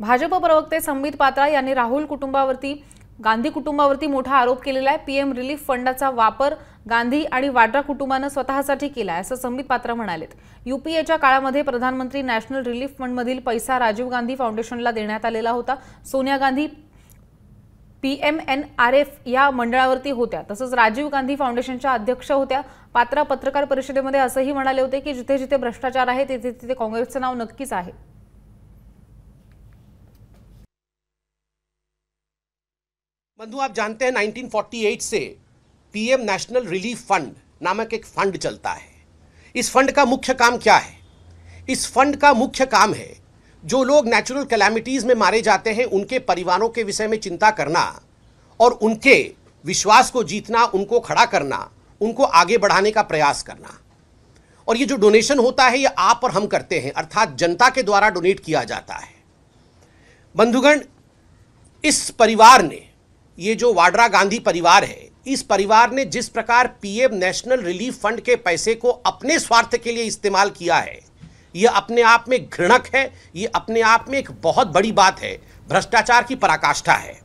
भाजप प्रवक्ते संबित पात्रा यांनी राहुल कुटुंबावरती गांधी कुटुंबावरती मोठा आरोप केलेला आहे पीएम रिलीफ फंडाचा वापर गांधी आणि वाड्रा कुटुंबानं स्वतःसाठी केला असं संबित पात्रा म्हणालेत युपीएच्या काळामध्ये प्रधानमंत्री नॅशनल रिलीफ फंडमधील पैसा राजीव गांधी फाउंडेशनला देण्यात आलेला होता Sonia Gandhi P M N R F या मंडळावरती होत्या तसंच राजीव गांधी फाउंडेशनच्या अध्यक्ष होत्या पात्रा पत्रकार परिषदेमध्ये असंही म्हणाले होते की जिथे जिथे भ्रष्टाचार आहे तिथे तिथे काँग्रेसचं नाव नक्कीच आहे बंधु आप जानते हैं 1948 से पीएम नेशनल रिलीफ फंड नामक एक फंड चलता है इस फंड का मुख्य काम क्या है इस फंड का मुख्य काम है जो लोग नेचुरल कैलामिटीज में मारे जाते हैं उनके परिवारों के विषय में चिंता करना और उनके विश्वास को जीतना उनको खड़ा करना उनको आगे बढ़ाने का प्रयास करना और ये जो डोनेशन होता है ये आप और हम करते हैं अर्थात जनता के द्वारा डोनेट किया जाता है बंधुगण इस परिवार ने ये जो वाड्रा गांधी परिवार है इस परिवार ने जिस प्रकार पीएम नेशनल रिलीफ फंड के पैसे को अपने स्वार्थ के लिए इस्तेमाल किया है यह अपने आप में घृणक है ये अपने आप में एक बहुत बड़ी बात है भ्रष्टाचार की पराकाष्ठा है